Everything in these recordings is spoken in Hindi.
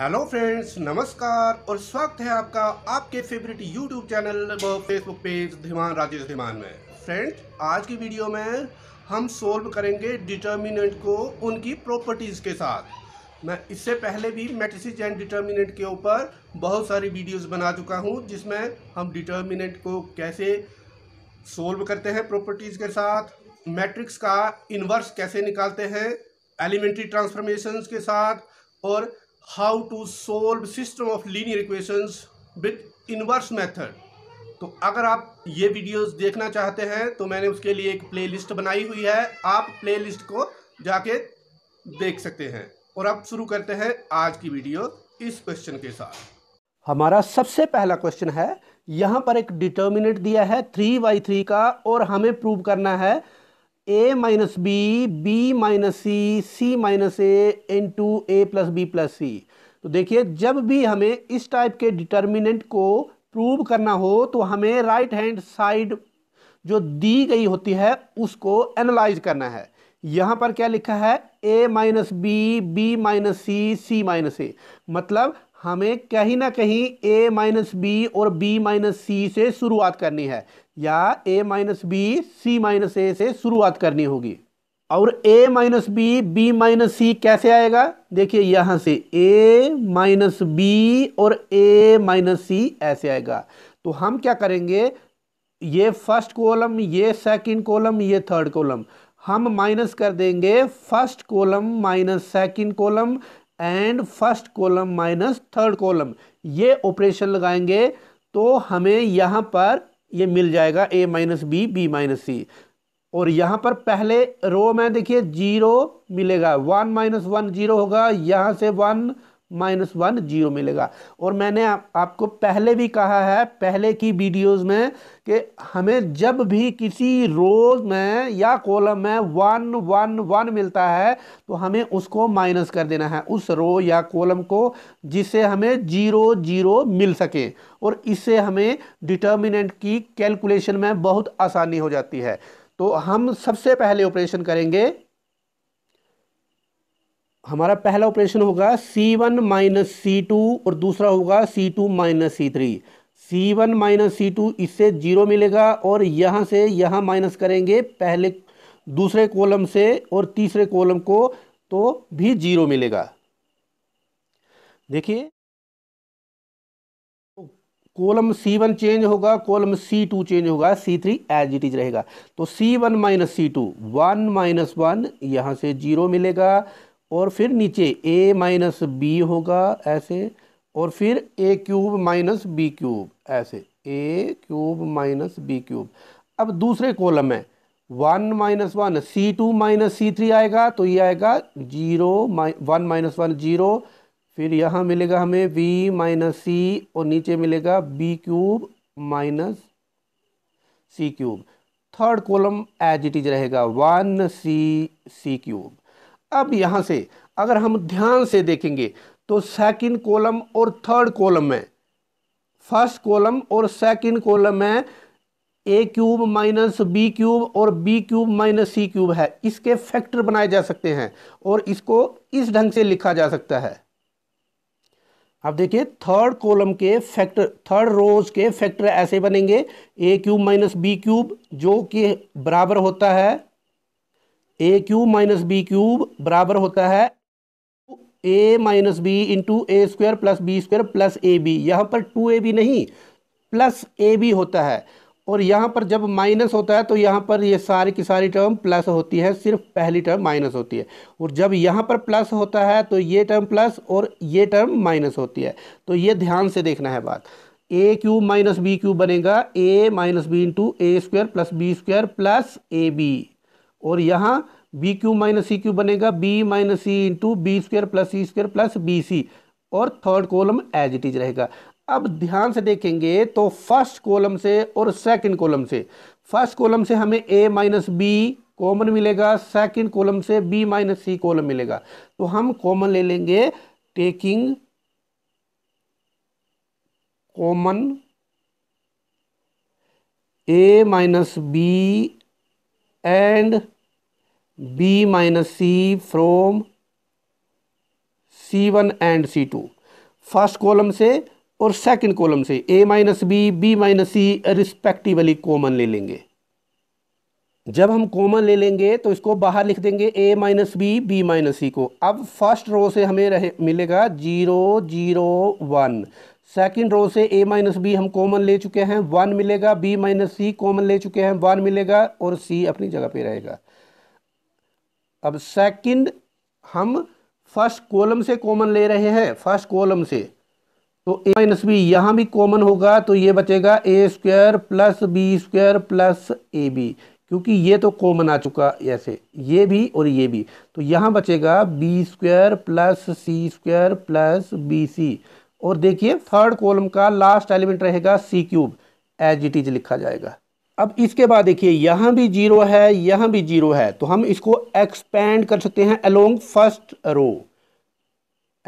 हेलो फ्रेंड्स नमस्कार और स्वागत है आपका आपके favourite YouTube channel Facebook page Dhiman Rajesh Dhiman में फ्रेंड्स आज की वीडियो में हम सोल्व करेंगे डिटर्मिनेंट को उनकी प्रॉपर्टीज़ के साथ मैं इससे पहले भी मेट्रिसिस एंड डिटर्मिनेंट के ऊपर बहुत सारी वीडियोस बना चुका हूं जिसमें हम डिटर्मिनेंट को कैसे सोल्व करते हैं प्रॉपर्टीज़ के साथ मैट्रिक्स का इन्वर्स कैसे निकालते हैं एलिमेंट्री ट्रांसफॉर्मेशंस के साथ और how to solve system of linear equations with inverse method तो अगर आप ये वीडियोस देखना चाहते हैं तो मैंने उसके लिए एक प्लेलिस्ट बनाई हुई है आप प्लेलिस्ट को जाके देख सकते हैं और अब शुरू करते हैं आज की वीडियो इस क्वेश्चन के साथ हमारा सबसे पहला क्वेश्चन है यहाँ पर एक डिटर्मिनेट दिया है थ्री बाई थ्री का और हमें प्रूव करना है ए minus B B minus C C minus A into A plus B plus C तो देखिए जब भी हमें इस टाइप के डिटर्मिनेंट को प्रूव करना हो तो हमें राइट हैंड साइड जो दी गई होती है उसको एनालाइज करना है यहाँ पर क्या लिखा है ए minus B B minus C C minus A मतलब हमें कहीं ना कहीं ए माइनस बी और बी माइनस सी से शुरुआत करनी है या A minus B C minus A से शुरुआत करनी होगी और A minus B B minus C कैसे आएगा देखिए यहाँ से ए माइनस बी और ए माइनस सी ऐसे आएगा तो हम क्या करेंगे ये फर्स्ट कॉलम ये सेकंड कॉलम ये थर्ड कॉलम हम माइनस कर देंगे first column minus second column and first column minus third column ये ऑपरेशन लगाएंगे तो हमें यहाँ पर ये मिल जाएगा A minus B B minus सी और यहाँ पर पहले रो में देखिए जीरो मिलेगा वन माइनस वन जीरो होगा यहाँ से वन माइनस वन जीरो मिलेगा और मैंने आ, आपको पहले भी कहा है पहले की वीडियोस में कि हमें जब भी किसी रोज में या कॉलम में वन वन वन मिलता है तो हमें उसको माइनस कर देना है उस रो या कॉलम को जिससे हमें जीरो जीरो मिल सके और इससे हमें डिटर्मिनेंट की कैलकुलेशन में बहुत आसानी हो जाती है तो हम सबसे पहले ऑपरेशन करेंगे हमारा पहला ऑपरेशन होगा C one minus C two और दूसरा होगा C two minus C three C one minus C two इससे जीरो मिलेगा और यहाँ से यहाँ माइनस करेंगे पहले दूसरे कॉलम से और तीसरे कॉलम को तो भी जीरो मिलेगा देखिए कॉलम सी वन चेंज होगा कॉलम सी टू चेंज होगा C three as it is रहेगा तो C one minus C two one minus one यहाँ से जीरो मिलेगा और फिर नीचे ए माइनस बी होगा ऐसे और फिर A cube minus B cube ऐसे A cube minus B cube अब दूसरे कॉलम में one minus one C two minus C three आएगा तो ये आएगा zero one minus one zero फिर यहाँ मिलेगा हमें वी माइनस सी और नीचे मिलेगा B cube minus C cube third column as it is रहेगा वन सी सी क्यूब अब यहाँ से अगर हम ध्यान से देखेंगे तो सेकंड कॉलम और थर्ड कॉलम में फर्स्ट कॉलम और सेकंड कॉलम में A cube minus B cube और B cube minus C cube है इसके फैक्टर बनाए जा सकते हैं और इसको इस ढंग से लिखा जा सकता है अब देखिए थर्ड कॉलम के फैक्टर थर्ड रोज के फैक्टर ऐसे बनेंगे a cube minus B cube जो कि बराबर होता है a cube minus B cube बराबर होता है ए minus b into a square plus b square plus a b यहाँ पर टू ए बी नहीं प्लस ए बी होता है और यहाँ पर जब माइनस होता है तो यहाँ पर ये सारी की सारी टर्म प्लस होती है सिर्फ पहली टर्म माइनस होती है और जब यहाँ पर प्लस होता है तो ये टर्म प्लस और ये टर्म माइनस होती है तो ये ध्यान से देखना है बात a cube minus B cube बनेगा a minus b into a square plus b square plus a b और यहाँ b cube minus c cube बनेगा b minus c into b square plus c square plus b c और third column as it is रहेगा अब ध्यान से देखेंगे तो फर्स्ट कॉलम से और सेकंड कॉलम से फर्स्ट कॉलम से हमें ए माइनस बी कॉमन मिलेगा सेकंड कॉलम से बी माइनस सी कॉलम मिलेगा तो हम कॉमन ले लेंगे taking common a minus b and b minus c from c1 and c2 first column से और सेकंड कॉलम से a minus B B minus c respectively common ले लेंगे जब हम कॉमन ले लेंगे तो इसको बाहर लिख देंगे a minus B B minus c को अब फर्स्ट रो से हमें रहे मिलेगा zero zero one second row से ए माइनस बी हम कॉमन ले चुके हैं वन मिलेगा बी माइनस सी कॉमन ले चुके हैं वन मिलेगा और सी अपनी जगह पे रहेगा अब सेकेंड हम फर्स्ट कॉलम से कॉमन ले रहे हैं फर्स्ट कॉलम से तो ए माइनस बी यहाँ भी कॉमन होगा तो ये बचेगा a square plus b square plus a b क्योंकि ये तो कॉमन आ चुका ऐसे ये भी और ये भी तो यहाँ बचेगा b square plus c square plus b c और देखिए थर्ड कॉलम का लास्ट एलिमेंट रहेगा c cube as it is लिखा जाएगा अब इसके बाद देखिए यहाँ भी जीरो है यहाँ भी जीरो है तो हम इसको एक्सपेंड कर सकते हैं along first row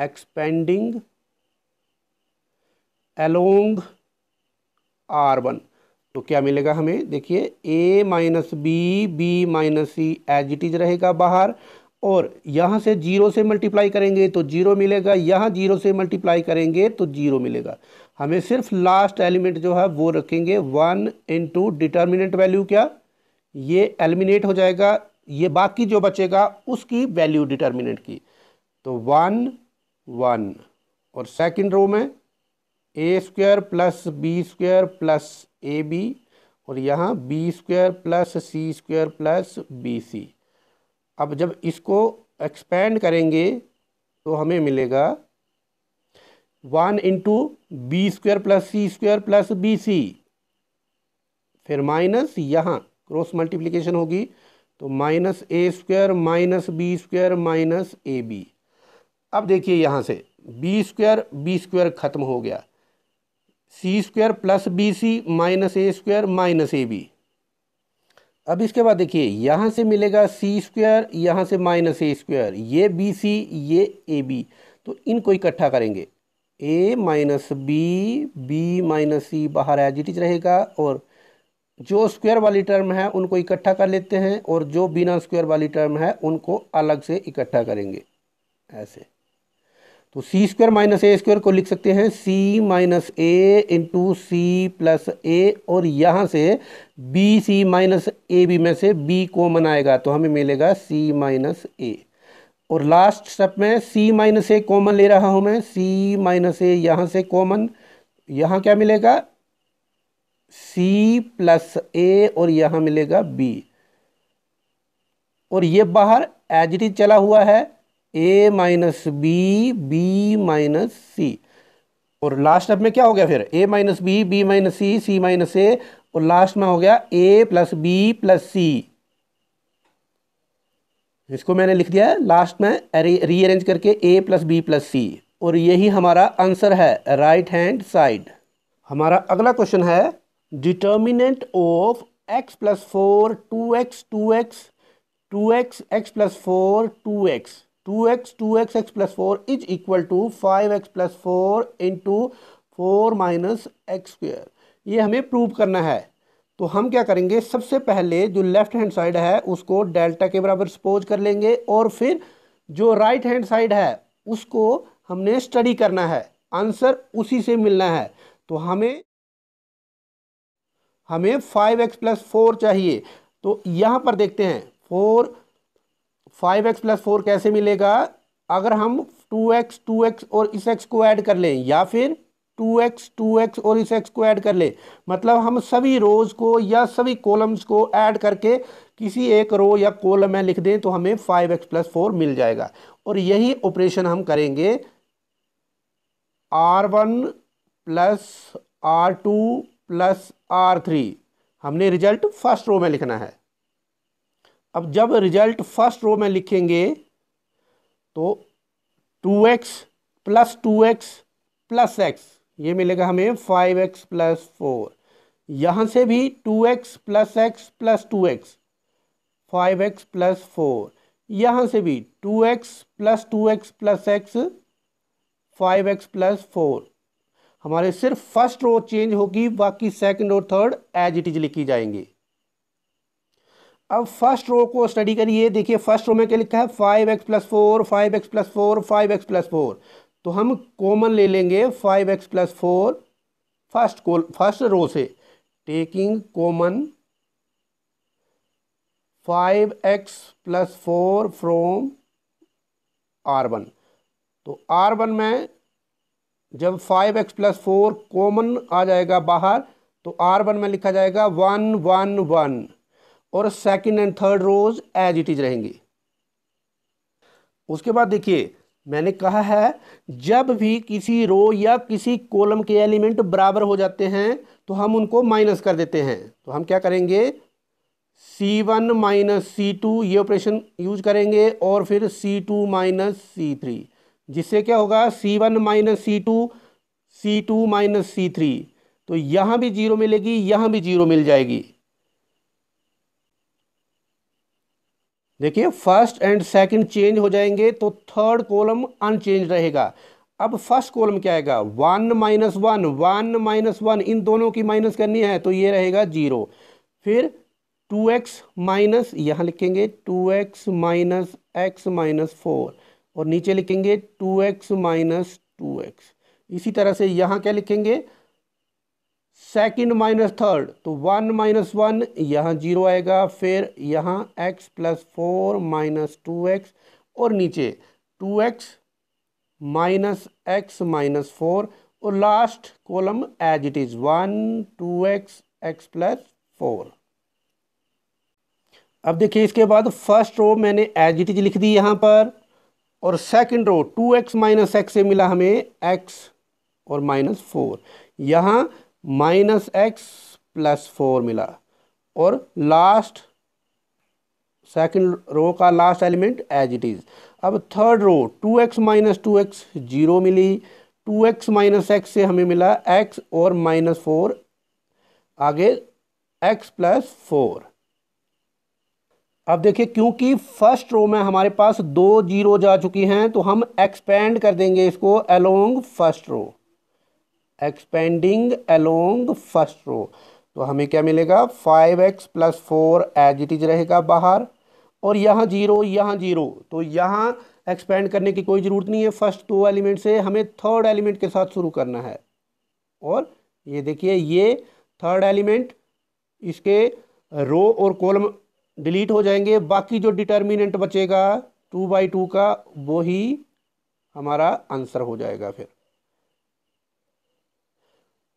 expanding along R one तो क्या मिलेगा हमें देखिए a minus B B minus c as it is रहेगा बाहर और यहाँ से जीरो से मल्टीप्लाई करेंगे तो जीरो मिलेगा यहाँ जीरो से मल्टीप्लाई करेंगे तो जीरो मिलेगा हमें सिर्फ लास्ट एलिमेंट जो है वो रखेंगे वन इंटू डिटर्मिनेंट वैल्यू क्या ये एलिमिनेट हो जाएगा ये बाकी जो बचेगा उसकी वैल्यू डिटर्मिनेंट की तो वन वन और सेकंड रो में a square plus b square plus a b और यहाँ b square plus c square plus b c अब जब इसको एक्सपेंड करेंगे तो हमें मिलेगा one into b square plus c square plus b c फिर माइनस यहाँ क्रॉस मल्टीप्लिकेशन होगी तो minus a square minus b square minus a b अब देखिए यहाँ से बी स्क्वेयर बी स्क्वायर ख़त्म हो गया c square plus b C minus a square minus a b अब इसके बाद देखिए यहाँ से मिलेगा सी स्क्वायर यहाँ से माइनस ए स्क्वायर ये बी सी ये ए बी तो इनको इकट्ठा करेंगे a minus B B minus c बाहर एज इट इज रहेगा और जो स्क्वायर वाली टर्म है उनको इकट्ठा कर लेते हैं और जो बिना स्क्वायर वाली टर्म है उनको अलग से इकट्ठा करेंगे ऐसे तो c square minus a square को लिख सकते हैं c minus a into c plus a और यहाँ से b C minus a b में से बी कॉमन आएगा तो हमें मिलेगा सी माइनस ए और लास्ट स्टेप में सी माइनस ए कॉमन ले रहा हूँ मैं सी माइनस ए यहाँ से कॉमन यहाँ क्या मिलेगा सी प्लस ए और यहाँ मिलेगा बी और ये बाहर एज इट इज चला हुआ है ए माइनस बी बी माइनस सी और लास्ट स्टेप में क्या हो गया फिर a minus B B minus C C minus a और लास्ट में हो गया a plus B plus c इसको मैंने लिख दिया है लास्ट में रीअरेंज करके a plus B plus c और यही हमारा आंसर है राइट हैंड साइड हमारा अगला क्वेश्चन है determinant of x plus four two x two x two x x plus four two x two x two x x plus four is equal to five x plus four into four minus x square ये हमें प्रूव करना है तो हम क्या करेंगे सबसे पहले जो लेफ्ट हैंड साइड है उसको डेल्टा के बराबर सपोज कर लेंगे और फिर जो राइट हैंड साइड है उसको हमने स्टडी करना है आंसर उसी से मिलना है तो हमें हमें फाइव एक्स प्लस फोर चाहिए तो यहाँ पर देखते हैं four five x plus four कैसे मिलेगा अगर हम टू एक्स टू एक्स और इस एक्स को ऐड कर लें या फिर टू एक्स टू एक्स और इस एक्स को ऐड कर लें मतलब हम सभी रोज़ को या सभी कॉलम्स को ऐड करके किसी एक रो या कॉलम में लिख दें तो हमें फाइव एक्स प्लस फोर मिल जाएगा और यही ऑपरेशन हम करेंगे R one plus R two plus R three हमने रिजल्ट फर्स्ट रो में लिखना है अब जब रिजल्ट फर्स्ट रो में लिखेंगे तो two x plus two x plus x ये मिलेगा हमें फाइव एक्स प्लस फोर यहाँ से भी two x plus x plus two x five x plus four यहाँ से भी two x plus two x plus x five x plus four हमारे सिर्फ फर्स्ट रो चेंज होगी बाकी सेकंड और थर्ड एज इट इज लिखी जाएंगी अब फर्स्ट रो को स्टडी करिए देखिए फर्स्ट रो में क्या लिखा है five x plus four five x plus four five x plus four तो हम कॉमन ले लेंगे five x plus four first को फर्स्ट रो से taking common five x plus four from R one तो आर वन में जब five x plus four common आ जाएगा बाहर तो आर वन में लिखा जाएगा वन वन वन और second and third rows as it is रहेंगी उसके बाद देखिए मैंने कहा है जब भी किसी रो या किसी कॉलम के एलिमेंट बराबर हो जाते हैं तो हम उनको माइनस कर देते हैं तो हम क्या करेंगे C one minus C two ये ऑपरेशन यूज करेंगे और फिर C two minus C three जिससे क्या होगा C one minus C two C two minus C three तो यहाँ भी जीरो मिलेगी यहाँ भी जीरो मिल जाएगी देखिए फर्स्ट एंड सेकंड चेंज हो जाएंगे तो थर्ड कॉलम अनचेंज रहेगा अब फर्स्ट कॉलम क्या आएगा one minus one one minus one इन दोनों की माइनस करनी है तो ये रहेगा जीरो फिर टू एक्स माइनस यहाँ लिखेंगे two x minus x minus four और नीचे लिखेंगे two x minus two x इसी तरह से यहाँ क्या लिखेंगे सेकंड माइनस थर्ड तो वन माइनस वन यहाँ जीरो आएगा फिर यहाँ x plus four minus two x और नीचे two x minus x minus four और last column as it is one two x x plus four अब देखिए इसके बाद फर्स्ट रो मैंने एज इट इज लिख दी यहाँ पर और second row two x minus x से मिला हमें एक्स और माइनस फोर यहाँ माइनस एक्स प्लस फोर मिला और लास्ट सेकंड रो का last element as it is अब third row two x minus two x zero मिली टू एक्स माइनस एक्स से हमें मिला एक्स और माइनस फोर आगे एक्स प्लस फोर अब देखिए क्योंकि फर्स्ट रो में हमारे पास दो जीरो जा चुकी हैं तो हम एक्सपेंड कर देंगे इसको along first row expanding along first row तो हमें क्या मिलेगा five x plus four as it is रहेगा बाहर और यहाँ जीरो यहाँ जीरो तो यहाँ एक्सपेंड करने की कोई ज़रूरत नहीं है फर्स्ट दो एलिमेंट से हमें थर्ड एलिमेंट के साथ शुरू करना है और ये देखिए ये थर्ड एलिमेंट इसके रो और कॉलम डिलीट हो जाएंगे बाकी जो डिटर्मिनेंट बचेगा टू बाई टू का वो ही हमारा आंसर हो जाएगा फिर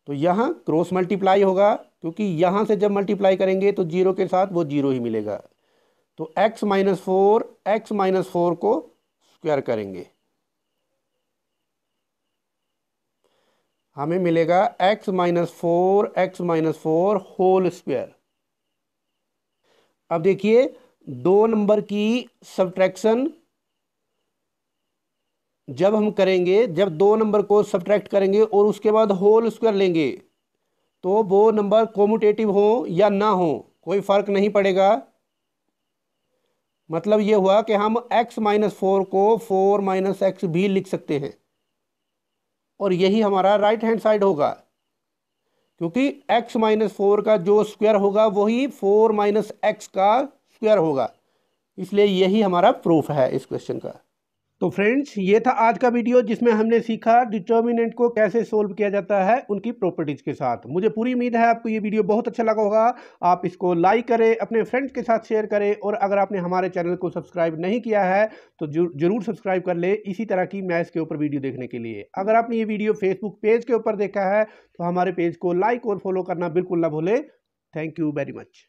तो यहाँ क्रॉस मल्टीप्लाई होगा क्योंकि यहाँ से जब मल्टीप्लाई करेंगे तो जीरो के साथ वो जीरो ही मिलेगा तो x minus four x minus four को स्क्वायर करेंगे हमें मिलेगा x minus four x minus four whole square अब देखिए दो नंबर की सब्ट्रैक्शन जब हम करेंगे जब दो नंबर को सब्ट्रैक्ट करेंगे और उसके बाद होल स्क्वायर लेंगे तो वो नंबर कॉमुटेटिव हो या ना हो कोई फ़र्क नहीं पड़ेगा मतलब ये हुआ कि हम x माइनस फोर को फोर माइनस एक्स भी लिख सकते हैं और यही हमारा राइट हैंड साइड होगा क्योंकि x माइनस फोर का जो स्क्वायर होगा वही फोर माइनस एक्स का स्क्वायर होगा इसलिए यही हमारा प्रूफ है इस क्वेश्चन का तो फ्रेंड्स ये था आज का वीडियो जिसमें हमने सीखा डिटर्मिनेंट को कैसे सोल्व किया जाता है उनकी प्रॉपर्टीज़ के साथ मुझे पूरी उम्मीद है आपको ये वीडियो बहुत अच्छा लगा होगा आप इसको लाइक करें अपने फ्रेंड्स के साथ शेयर करें और अगर आपने हमारे चैनल को सब्सक्राइब नहीं किया है तो जरूर सब्सक्राइब कर ले इसी तरह की मैथ्स के ऊपर वीडियो देखने के लिए अगर आपने ये वीडियो फेसबुक पेज के ऊपर देखा है तो हमारे पेज को लाइक और फॉलो करना बिल्कुल ना भूलें थैंक यू वेरी मच